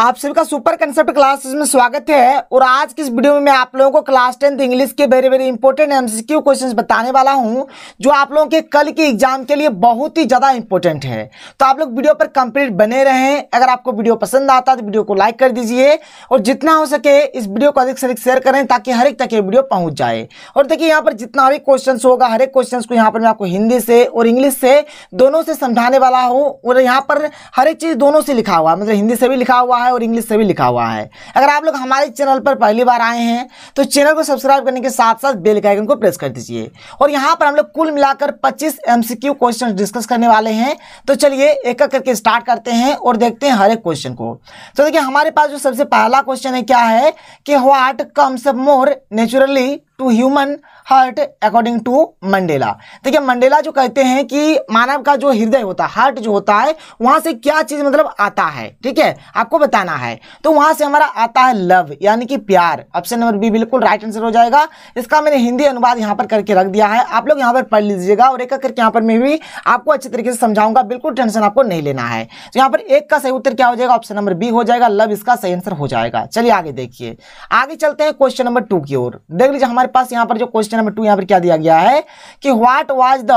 आप सभी का सुपर कंसेप्ट क्लासेस में स्वागत है और आज की इस वीडियो में मैं आप लोगों को क्लास टेंथ इंग्लिश के very very important MCQ questions बताने वाला हूं जो आप लोगों के कल के एग्जाम के लिए बहुत ही ज़्यादा इंपॉर्टेंट है तो आप लोग वीडियो पर कंप्लीट बने रहें अगर आपको वीडियो पसंद आता है तो वीडियो को लाइक कर दीजिए और जितना हो सके इस वीडियो को अधिक से अधिक शेयर करें ताकि हर एक तक ये वीडियो पहुँच जाए और देखिए यहाँ पर जितना भी क्वेश्चन होगा हर एक क्वेश्चन को यहाँ पर मैं आपको हिंदी से और इंग्लिश से दोनों से समझाने वाला हूँ और यहाँ पर हर एक चीज़ दोनों से लिखा हुआ है मतलब हिंदी से भी लिखा हुआ है है और इंग्लिश से भी लिखा हुआ है अगर आप लोग हमारे चैनल पर पहली बार आए हैं तो चैनल को सब्सक्राइब करने के साथ साथ बेल का आइकन को प्रेस कर दीजिए और यहाँ पर हम लोग कुल मिलाकर 25 एमसीक्यू क्वेश्चन डिस्कस करने वाले हैं तो चलिए एक एक करके स्टार्ट करते हैं और देखते हैं हर एक क्वेश्चन को तो देखिए हमारे पास जो सबसे पहला क्वेश्चन है क्या है कि what comes more naturally to human heart according to Mandela देखिए मंडेला जो कहते हैं कि मानव का जो हृदय होता है हार्ट जो होता है वहां से क्या चीज़ मतलब आता है ठीक है आपको बताना है तो वहां से हमारा आता है लव यानी कि प्यार ऑप्शन नंबर बी बिल्कुल राइट आंसर हो जाएगा इसका मैंने हिंदी अनुवाद यहाँ पर करके रख दिया है आप लोग यहाँ पर पढ़ लीजिएगा और एक एक करके यहाँ पर मैं भी आपको अच्छे तरीके से समझाऊंगा बिल्कुल टेंशन आपको नहीं लेना है तो यहाँ पर एक का सही उत्तर क्या हो जाएगा ऑप्शन नंबर बी हो जाएगा लव इसका सही आंसर हो जाएगा चलिए आगे देखिए आगे चलते हैं क्वेश्चन नंबर टू की ओर देख लीजिए हमारे हमारे पास यहां पर जो क्वेश्चन नंबर टू यहां पर क्या दिया गया है कि what was the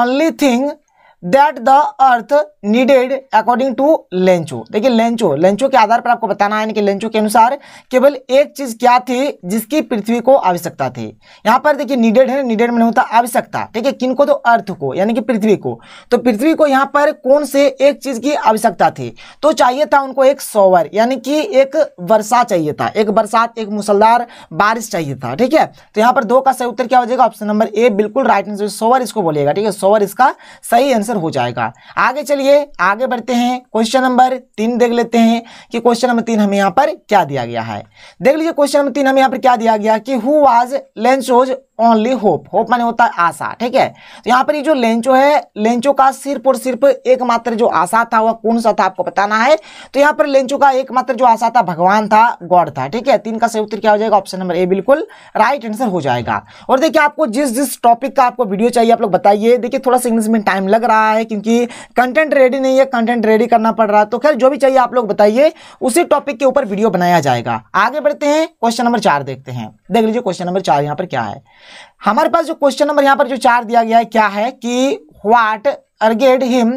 only thing that the earth needed according to Lencho देखिए लेंचो लेंचो के आधार पर आपको बताना है कि लेंचो के अनुसार केवल एक चीज क्या थी जिसकी पृथ्वी को आवश्यकता थी यहां पर देखिए नीडेड है नीडेड में होता आवश्यकता ठीक है किन को तो अर्थ को यानी कि पृथ्वी को तो पृथ्वी को यहां पर कौन से एक चीज की आवश्यकता थी तो चाहिए था उनको एक सोवर यानी कि एक वर्षा चाहिए था एक बरसात एक मुसलदार बारिश चाहिए था ठीक है तो यहाँ पर दो का सही उत्तर क्या हो जाएगा ऑप्शन नंबर ए बिल्कुल राइट आंसर सोवर इसको बोलेगा ठीक है सोवर इसका सही आंसर आंसर हो जाएगा आगे चलिए आगे बढ़ते हैं क्वेश्चन नंबर तीन देख लेते हैं कि क्वेश्चन नंबर तीन हमें यहाँ पर क्या दिया गया है देख लीजिए क्वेश्चन नंबर तीन हमें यहाँ पर क्या दिया गया कि who was Lencho's only hope hope माने होता है आशा ठीक है तो यहाँ पर ये जो लेंचो है लेंचो का सिर्फ और सिर्फ एकमात्र जो आशा था वह कौन सा था आपको बताना है तो यहाँ पर लेंचो का एकमात्र जो आशा था भगवान था गॉड था ठीक है तीन का सही उत्तर क्या हो जाएगा ऑप्शन नंबर ए बिल्कुल राइट आंसर हो जाएगा और देखिए आपको जिस जिस टॉपिक का आपको वीडियो चाहिए आप लोग बताइए देखिए थोड़ा सा इंग्लिश में टाइम लग रहा है क्योंकि कंटेंट रेडी नहीं है कंटेंट रेडी करना पड़ रहा है तो खैर जो भी चाहिए आप लोग बताइए उसी टॉपिक के ऊपर वीडियो बनाया जाएगा आगे बढ़ते हैं क्वेश्चन नंबर चार देखते हैं देख लीजिए क्वेश्चन नंबर चार यहाँ पर क्या है हमारे पास जो क्वेश्चन नंबर यहाँ पर जो चार दिया गया है क्या है कि what urged him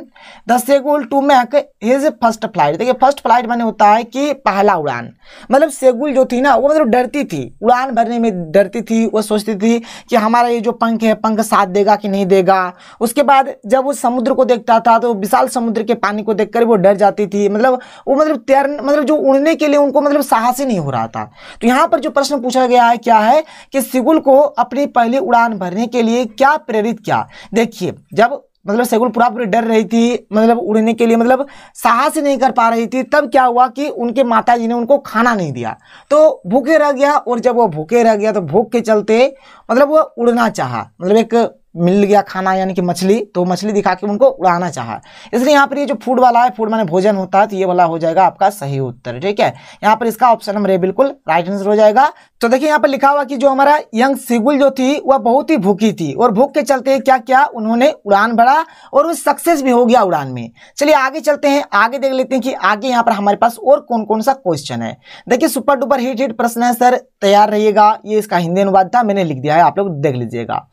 the seagull to make his first flight देखिए फर्स्ट फ्लाइट मैंने होता है कि पहला उड़ान मतलब सेगुल जो थी ना वो मतलब डरती थी उड़ान भरने में डरती थी वो सोचती थी कि हमारा ये जो पंख है पंख साथ देगा कि नहीं देगा उसके बाद जब वो समुद्र को देखता था तो विशाल समुद्र के पानी को देख वो डर जाती थी मतलब वो मतलब तैर मतलब जो उड़ने के लिए उनको मतलब साहस ही नहीं हो रहा था तो यहाँ पर जो प्रश्न पूछा गया है क्या है कि सिगुल को अपनी पहली उड़ान भरने के लिए क्या प्रेरित किया देखिए जब मतलब शगुन पूरा पूरी डर रही थी मतलब उड़ने के लिए मतलब साहस नहीं कर पा रही थी तब क्या हुआ कि उनके माता जी ने उनको खाना नहीं दिया तो भूखे रह गया और जब वो भूखे रह गया तो भूख के चलते मतलब वो उड़ना चाहा मतलब एक मिल गया खाना यानी कि मछली तो मछली दिखा के उनको उड़ाना चाह इसलिए यहाँ पर ये जो फूड वाला है फूड माने भोजन होता है तो ये वाला हो जाएगा आपका सही उत्तर ठीक है यहाँ पर इसका ऑप्शन नंबर ए बिल्कुल राइट आंसर हो जाएगा तो देखिए यहाँ पर लिखा हुआ कि जो हमारा यंग सिगुल जो थी वह बहुत ही भूखी थी और भूख के चलते क्या क्या उन्होंने उड़ान भरा और वो सक्सेस भी हो गया उड़ान में चलिए आगे चलते हैं आगे देख लेते हैं कि आगे यहाँ पर हमारे पास और कौन कौन सा क्वेश्चन है देखिए सुपर डुपर हिट हिट प्रश्न है सर तैयार रहिएगा ये इसका हिंदी अनुवाद था मैंने लिख दिया है आप लोग देख लीजिएगा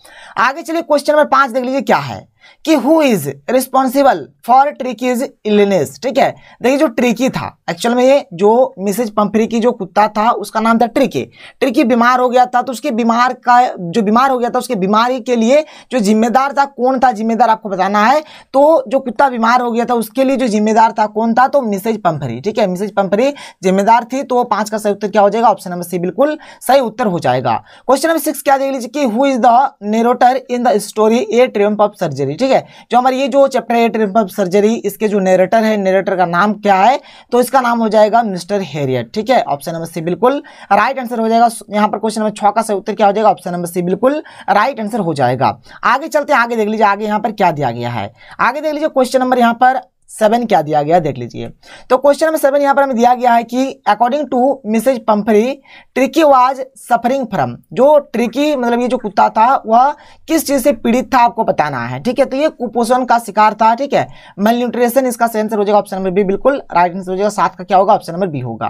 आगे चलिए क्वेश्चन नंबर पांच देख लीजिए क्या है कि who is responsible for Tricki's illness ठीक है देखिए जो ट्रिकी था एक्चुअल में ये जो मिसेज पंफरी की जो कुत्ता था उसका नाम था ट्रिकी ट्रिकी बीमार हो गया था तो उसके बीमार का जो बीमार हो गया था उसके बीमारी के लिए जो जिम्मेदार था कौन था जिम्मेदार आपको बताना है तो जो कुत्ता बीमार हो गया था उसके लिए जो जिम्मेदार था कौन था तो मिसेज पंफरी ठीक है मिसेज पंफरी जिम्मेदार थी तो पांच का सही उत्तर क्या हो जाएगा ऑप्शन नंबर सी बिल्कुल सही उत्तर हो जाएगा क्वेश्चन नंबर सिक्स क्या देख लीजिए कि who is the narrator in the story a triumph of surgery surgery ठीक है जो हमारी ये जो चैप्टर है ट्रिम्प सर्जरी इसके जो नेरेटर है नेरेटर का नाम क्या है तो इसका नाम हो जाएगा मिस्टर हेरियट ठीक है ऑप्शन नंबर सी बिल्कुल राइट आंसर हो जाएगा यहाँ पर क्वेश्चन नंबर छः का सही उत्तर क्या हो जाएगा ऑप्शन नंबर सी बिल्कुल राइट आंसर हो जाएगा आगे चलते हैं आगे देख लीजिए आगे यहाँ पर क्या दिया गया है आगे देख लीजिए क्वेश्चन नंबर यहाँ पर सेवन क्या दिया गया देख लीजिए तो क्वेश्चन नंबर सेवन यहाँ पर हमें दिया गया है कि according to Mrs Pumphrey Tricki was suffering from जो ट्रिकी मतलब ये जो कुत्ता था वह किस चीज़ से पीड़ित था आपको बताना है ठीक है तो ये कुपोषण का शिकार था ठीक है मल न्यूट्रिशन इसका सही आंसर हो जाएगा ऑप्शन नंबर बी बिल्कुल राइट आंसर हो जाएगा सात का क्या होगा ऑप्शन नंबर बी होगा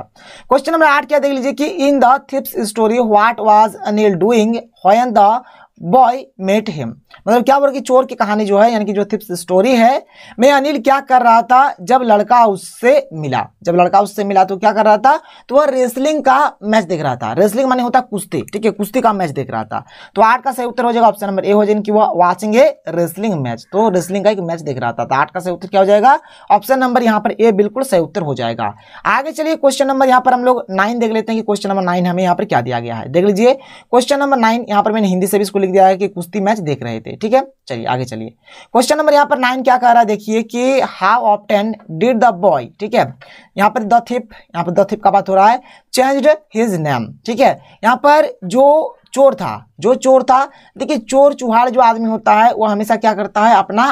क्वेश्चन नंबर आठ क्या देख लीजिए कि in the thief's story what was Anil doing when the boy met him मतलब क्या बोल की चोर की कहानी जो है यानी कि जो थिप्स स्टोरी है मैं अनिल क्या कर रहा था जब लड़का उससे मिला जब लड़का उससे मिला तो क्या कर रहा था तो वह रेसलिंग का मैच देख रहा था रेसलिंग माने होता कुश्ती ठीक है कुश्ती का मैच देख रहा था तो आठ का सही उत्तर हो जाएगा ऑप्शन नंबर ए हो जाएगी वह वॉचिंग है रेसलिंग मैच तो रेसलिंग का एक मैच देख रहा था तो आठ का सही उत्तर क्या हो जाएगा ऑप्शन नंबर यहाँ पर ए बिल्कुल सही उत्तर हो जाएगा आगे चलिए क्वेश्चन नंबर यहाँ पर हम लोग नाइन देख लेते हैं कि क्वेश्चन नंबर नाइन हमें यहाँ पर क्या दिया गया है देख लीजिए क्वेश्चन नंबर नाइन यहाँ पर मैंने हिंदी से भी लिख दिया है कि कुश्ती मैच देख रहे थे ठीक है चलिए आगे चलिए क्वेश्चन नंबर यहाँ पर नाइन क्या कह रहा है देखिए कि how often did the boy ठीक है यहाँ पर द थिप यहाँ पर द थिप का बात हो रहा है चेंज्ड हिज नेम ठीक है यहाँ पर जो चोर था जो चोर था देखिए चोर चुहाड़ जो आदमी होता है वो हमेशा क्या करता है अपना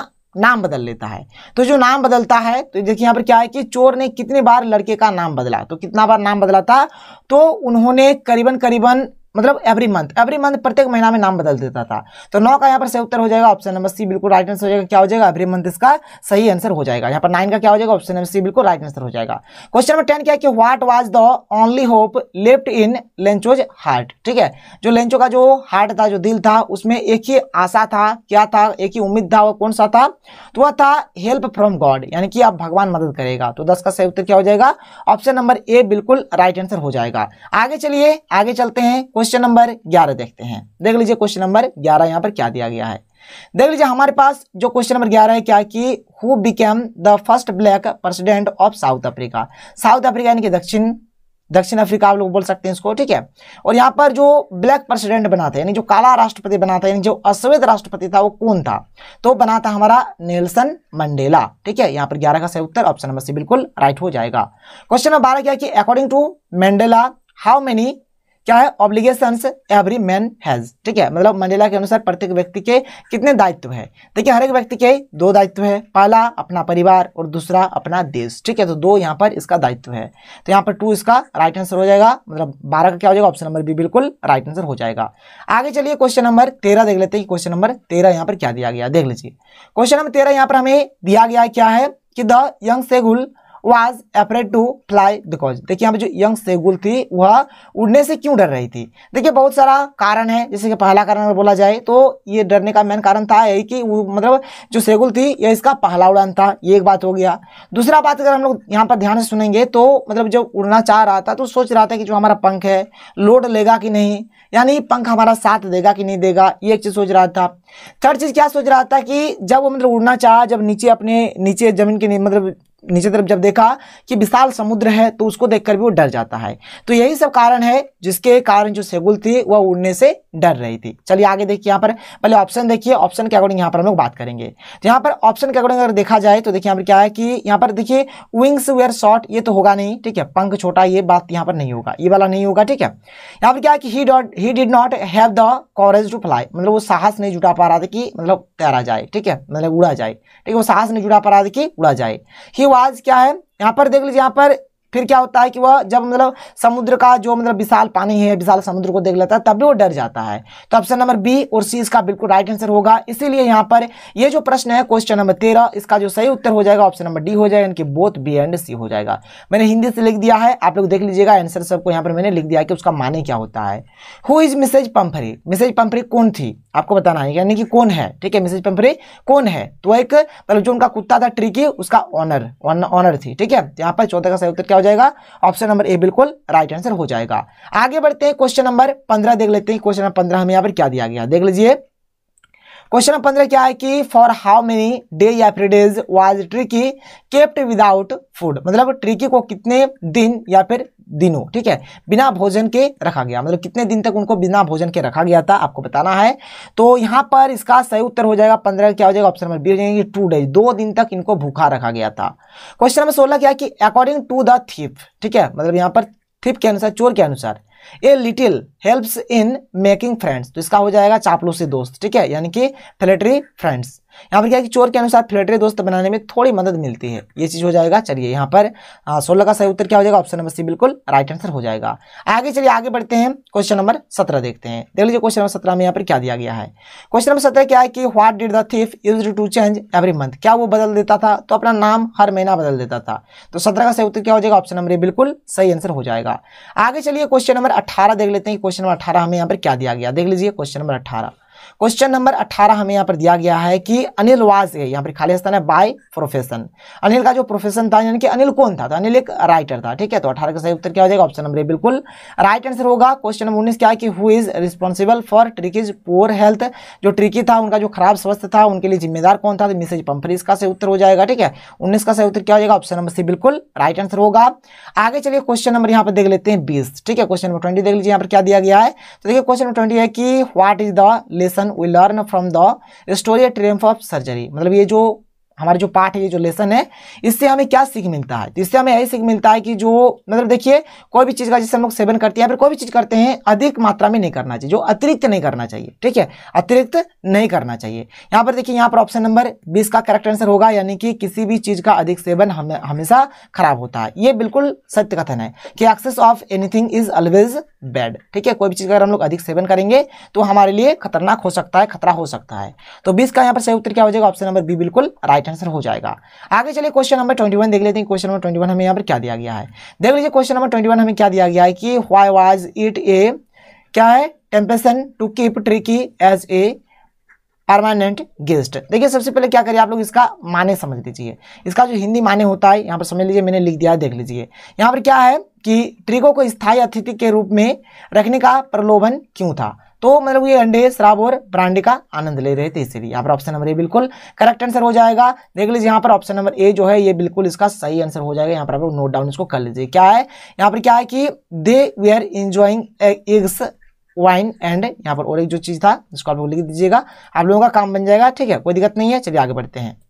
नाम बदल लेता है तो जो नाम बदलता है तो देखिए यहाँ पर क्या है कि चोर ने कितने बार लड़के का नाम बदला तो कितना बार नाम बदला था तो उन्होंने करीबन करीबन मतलब एवरी मंथ एवरी मंथ प्रत्येक महीना में नाम बदल देता था तो नौ का यहाँ पर सही उत्तर हो जाएगा ऑप्शन नंबर सी बिल्कुल राइट आंसर हो जाएगा क्या हो जाएगा एवरी मंथ इसका सही आंसर हो जाएगा यहाँ पर नाइन का क्या हो जाएगा ऑप्शन नंबर सी बिल्कुल राइट आंसर हो जाएगा क्वेश्चन नंबर टेन क्या है कि what was the only hope left in Lencho's heart ठीक है जो लेंचो का जो हार्ट था जो दिल था उसमें एक ही आशा था क्या था एक ही उम्मीद था वो कौन सा था तो वह था हेल्प फ्रॉम गॉड यानी कि अब भगवान मदद करेगा तो दस का सही उत्तर क्या हो जाएगा ऑप्शन नंबर ए बिल्कुल राइट आंसर हो जाएगा आगे चलिए आगे चलते हैं क्वेश्चन नंबर ग्यारह देखते हैं देख लीजिए क्वेश्चन नंबर ग्यारह यहाँ पर क्या दिया गया है देख लीजिए हमारे पास जो क्वेश्चन नंबर ग्यारह है क्या कि who became the first black president of South Africa South Africa यानी कि दक्षिण दक्षिण अफ्रीका आप लोग बोल सकते हैं इसको ठीक है और यहाँ पर जो ब्लैक प्रेसिडेंट बना था यानी जो काला राष्ट्रपति बना था यानी जो अश्वेत राष्ट्रपति था वो कौन था तो बना था हमारा नेल्सन मंडेला ठीक है यहाँ पर ग्यारह का सही उत्तर ऑप्शन नंबर सी बिल्कुल राइट हो जाएगा क्वेश्चन नंबर बारह क्या कि according to Mandela how many क्या है ऑब्लिगेशन एवरी मैन हैज ठीक है मतलब मंडेला के अनुसार प्रत्येक व्यक्ति के कितने दायित्व है देखिए हर एक व्यक्ति के दो दायित्व है पहला अपना परिवार और दूसरा अपना देश ठीक है तो दो यहाँ पर इसका दायित्व है तो यहाँ पर टू इसका राइट आंसर हो जाएगा मतलब बारह का क्या हो जाएगा ऑप्शन नंबर बी बिल्कुल राइट आंसर हो जाएगा आगे चलिए क्वेश्चन नंबर तेरह देख लेते हैं क्वेश्चन नंबर तेरह यहाँ पर क्या दिया गया देख लीजिए क्वेश्चन नंबर तेरह यहाँ पर हमें दिया गया क्या है कि the young seagull was afraid to fly because देखिए यहाँ पे जो यंग सेगुल थी वह उड़ने से क्यों डर रही थी देखिए बहुत सारा कारण है जैसे कि पहला कारण अगर बोला जाए तो ये डरने का मेन कारण था यही कि वो मतलब जो सेगुल थी यह इसका पहला उड़ान था ये एक बात हो गया दूसरा बात अगर हम लोग यहाँ पर ध्यान से सुनेंगे तो मतलब जब उड़ना चाह रहा था तो सोच रहा था कि जो हमारा पंख है लोड लेगा कि नहीं यानी पंख हमारा साथ देगा कि नहीं देगा ये एक चीज़ सोच रहा था थर्ड चीज़ क्या सोच रहा था कि जब वो मतलब उड़ना चाह जब नीचे अपने नीचे ज़मीन के मतलब नीचे तरफ जब देखा कि विशाल समुद्र है तो उसको देखकर भी वो डर जाता है तो यही सब कारण है जिसके कारण जो सेगुल थी वह उड़ने से डर रही थी चलिए आगे देखिए यहाँ पर पहले ऑप्शन देखिए ऑप्शन के अकॉर्डिंग यहाँ पर हम लोग बात करेंगे तो यहाँ पर ऑप्शन के अकॉर्डिंग अगर देखा जाए तो देखिए यहाँ पर क्या है कि यहाँ पर देखिए विंग्स वेयर शॉर्ट ये तो होगा नहीं ठीक है पंख छोटा ये बात यहाँ पर नहीं होगा ये वाला नहीं होगा ठीक है यहाँ पर क्या है कि he dot he did not have the courage to fly मतलब वो साहस नहीं जुटा पा रहा था कि मतलब तैरा जाए ठीक है मतलब उड़ा जाए ठीक है वो साहस नहीं जुटा पा रहा था कि उड़ा जाए ही आज क्या है यहाँ पर देख लीजिए यहाँ पर फिर क्या होता है कि वह जब मतलब समुद्र का जो मतलब विशाल पानी है विशाल समुद्र को देख लेता है तब भी वो डर जाता है तो ऑप्शन नंबर बी और सी इसका बिल्कुल राइट आंसर होगा इसीलिए यहाँ पर ये जो प्रश्न है क्वेश्चन नंबर तेरह इसका जो सही उत्तर हो जाएगा ऑप्शन नंबर डी हो जाएगा इनकी बोथ बी एंड सी हो जाएगा मैंने हिंदी से लिख दिया है आप लोग देख लीजिएगा आंसर सबको यहाँ पर मैंने लिख दिया कि उसका माने क्या होता है who is Mrs Pumphrey Mrs Pumphrey कौन थी आपको बताना है यानी कि कौन है ठीक है मिसेज पंफरी कौन है तो एक मतलब जो उनका कुत्ता था ट्रिकी उसका ऑनर ऑनर थी ठीक है यहाँ पर चौथे का सही उत्तर क्या हो जाएगा ऑप्शन नंबर ए बिल्कुल राइट आंसर हो जाएगा आगे बढ़ते हैं क्वेश्चन नंबर पंद्रह देख लेते हैं क्वेश्चन नंबर पंद्रह हमें यहाँ पर क्या दिया गया देख लीजिए क्वेश्चन नंबर पंद्रह क्या है कि फॉर हाउ मेनी डे या फिर days was Tricki kept without food मतलब ट्रिकी को कितने दिन या फिर दिनों ठीक है बिना भोजन के रखा गया मतलब कितने दिन तक उनको बिना भोजन के रखा गया था आपको बताना है तो यहाँ पर इसका सही उत्तर हो जाएगा पंद्रह क्या हो जाएगा ऑप्शन नंबर बी हो जाएंगे टू डेज दो दिन तक इनको भूखा रखा गया था क्वेश्चन नंबर सोलह क्या कि अकॉर्डिंग टू द थीप ठीक है मतलब यहाँ पर थीप के अनुसार चोर के अनुसार a little helps in making friends तो इसका हो जाएगा से दोस्त ठीक है यानी कि फ्लेटरी फ्रेंड्स यहाँ पर क्या है कि चोर के अनुसार फ्लेटरी दोस्त बनाने में थोड़ी मदद मिलती है ये चीज हो जाएगा चलिए यहाँ पर सोलह का सही उत्तर क्या हो जाएगा ऑप्शन नंबर सी बिल्कुल राइट आंसर हो जाएगा आगे चलिए आगे बढ़ते हैं क्वेश्चन नंबर सत्रह देखते हैं देख लीजिए क्वेश्चन नंबर सत्रह में यहाँ पर क्या दिया गया है क्वेश्चन नंबर सत्रह क्या है कि what did the thief use to change every month क्या वो बदल देता था तो अपना नाम हर महीना बदल देता था तो सत्रह का सही उत्तर क्या हो जाएगा ऑप्शन नंबर ए बिल्कुल सही आंसर हो जाएगा आगे चलिए क्वेश्चन नंबर अठारह देख लेते हैं क्वेश्चन नंबर अठारह हमें यहाँ पर क्या दिया गया देख लीजिए क्वेश्चन नंबर अठारह क्वेश्चन नंबर 18 हमें यहाँ पर दिया गया है कि अनिल वाज है यहाँ पर खाली स्थान है बाय प्रोफेशन अनिल का जो प्रोफेशन था यानी कि अनिल कौन था तो अनिल एक राइटर था ठीक है तो अठारह का सही उत्तर क्या हो जाएगा ऑप्शन नंबर ए बिल्कुल राइट आंसर होगा क्वेश्चन नंबर उन्नीस क्या है कि who is responsible for Tricki's poor health जो ट्रिकी था उनका जो खराब स्वस्थ था उनके लिए जिम्मेदार कौन था तो मिसेज पंफरी इसका सही उत्तर हो जाएगा ठीक है उन्नीस का सही उत्तर क्या हो जाएगा ऑप्शन नंबर सी बिल्कुल राइट आंसर होगा आगे चलिए क्वेश्चन नंबर यहाँ पर देख लेते हैं बीस ठीक है क्वेश्चन नंबर ट्वेंटी देख लीजिए यहाँ पर क्या दिया गया है तो देखिए क्वेश्चन नंबर ट्वेंटी है कि what is the less lesson we learn from the story triumph of surgery मतलब ये जो हमारे जो पाठ है ये जो लेसन है इससे हमें क्या सीख मिलता है तो इससे हमें यही सीख मिलता है कि जो मतलब देखिए कोई भी चीज़ का जैसे हम लोग सेवन करते हैं या फिर कोई भी चीज़ करते हैं अधिक मात्रा में नहीं करना चाहिए जो अतिरिक्त नहीं करना चाहिए ठीक है अतिरिक्त नहीं करना चाहिए यहाँ पर देखिए यहाँ पर ऑप्शन नंबर बीस का करेक्ट आंसर होगा यानी कि किसी भी चीज़ का अधिक सेवन हम, हमेशा खराब होता है ये बिल्कुल सत्य कथन है कि excess of anything is always bad ठीक है कोई भी चीज़ अगर हम लोग अधिक सेवन करेंगे तो हमारे लिए खतरनाक हो सकता है खतरा हो सकता है तो बीस का यहाँ पर सही उत्तर क्या हो जाएगा ऑप्शन नंबर बी बिल्कुल राइट राइट आंसर हो जाएगा आगे चलिए क्वेश्चन नंबर ट्वेंटी वन देख लेते हैं क्वेश्चन नंबर ट्वेंटी वन हमें यहाँ पर क्या दिया गया है देख लीजिए क्वेश्चन नंबर ट्वेंटी वन हमें क्या दिया गया है कि वाई वाज इट ए क्या है temptation to keep Tricki as a permanent guest देखिए सबसे पहले क्या करिए आप लोग इसका माने समझ लीजिए इसका जो हिंदी माने होता है यहाँ पर समझ लीजिए मैंने लिख दिया है देख लीजिए यहाँ पर क्या है कि ट्रिको को स्थायी अतिथि के रूप में रखने का प्रलोभन क्यों था तो मतलब ये अंडे शराब और ब्रांडी का आनंद ले रहे थे इसीलिए यहाँ पर ऑप्शन नंबर ए बिल्कुल करेक्ट आंसर हो जाएगा देख लीजिए यहाँ पर ऑप्शन नंबर ए जो है ये बिल्कुल इसका सही आंसर हो जाएगा यहाँ पर आप नोट डाउन इसको कर लीजिए क्या है यहाँ पर क्या है कि they we are enjoying eggs wine and यहाँ पर और एक जो चीज़ था इसको आप लोग लिख दीजिएगा आप लोगों का काम बन जाएगा ठीक है कोई दिक्कत नहीं है चलिए आगे बढ़ते हैं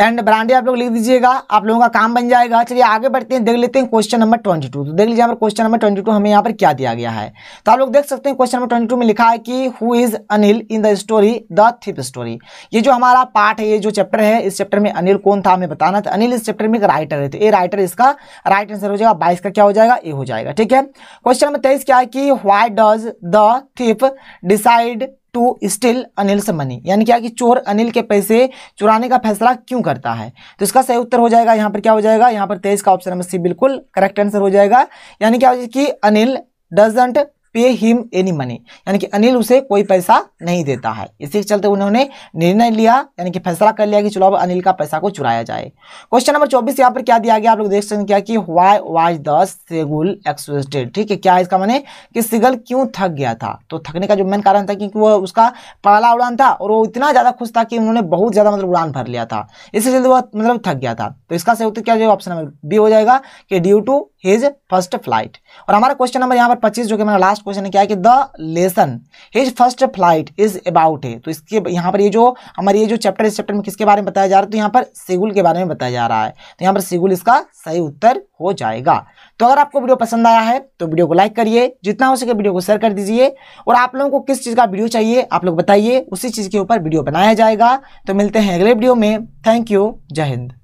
एंड ब्रांडी आप लोग लिख दीजिएगा आप लोगों का काम बन जाएगा चलिए आगे बढ़ते हैं देख लेते हैं क्वेश्चन नंबर ट्वेंटी टू तो देख लीजिए यहाँ पर क्वेश्चन नंबर ट्वेंटी टू हमें यहाँ पर क्या दिया गया है तो आप लोग देख सकते हैं क्वेश्चन नंबर ट्वेंटी टू में लिखा है कि who is Anil in the story the thief story ये जो हमारा पार्ट है ये जो चैप्टर है इस चैप्टर में अनिल कौन था हमें बताना था अनिल इस चैप्टर में एक राइटर है तो ये राइटर इसका राइट आंसर हो जाएगा बाईस का क्या हो जाएगा ए हो जाएगा ठीक है क्वेश्चन नंबर तेईस क्या है कि why does the thief decide to steal Anil से मनी यानी क्या कि चोर अनिल के पैसे चुराने का फैसला क्यों करता है तो इसका सही उत्तर हो जाएगा यहाँ पर क्या हो जाएगा यहाँ पर तेईस का ऑप्शन नंबर सी बिल्कुल करेक्ट आंसर हो जाएगा यानी क्या हो जाएगा कि Anil doesn't pay him any money यानी कि अनिल उसे कोई पैसा नहीं देता है इसी के चलते उन्होंने निर्णय लिया यानी कि फैसला कर लिया कि चलो अब अनिल का पैसा को चुराया जाए क्वेश्चन नंबर चौबीस यहाँ पर क्या दिया गया आप लोग देख सकते हैं कि why was the seagull excited ठीक है क्या इसका मैंने कि सिगल क्यों थक गया था तो थकने का जो मेन कारण था क्योंकि वो उसका पहला उड़ान था और वो इतना ज़्यादा खुश था कि उन्होंने बहुत ज़्यादा मतलब उड़ान भर लिया था इसी चलते वह मतलब थक गया था तो इसका सही उत्तर क्या जो ऑप्शन नंबर बी हो जाएगा कि due to his first flight और हमारा क्वेश्चन नंबर यहाँ पर पच्चीस जो कि मैंने लास्ट लास्ट क्वेश्चन है क्या है कि the lesson his first flight is about है तो इसके यहाँ पर ये जो हमारे ये जो चैप्टर इस चैप्टर में किसके बारे में बताया जा रहा है तो यहाँ पर सिगुल के बारे में बताया जा रहा है तो यहाँ पर सिगुल इसका सही उत्तर हो जाएगा तो अगर आपको वीडियो पसंद आया है तो वीडियो को लाइक करिए जितना हो सके वीडियो को शेयर कर दीजिए और आप लोगों को किस चीज़ का वीडियो चाहिए आप लोग बताइए उसी चीज़ के ऊपर वीडियो बनाया जाएगा तो मिलते हैं अगले वीडियो में थैंक यू जय हिंद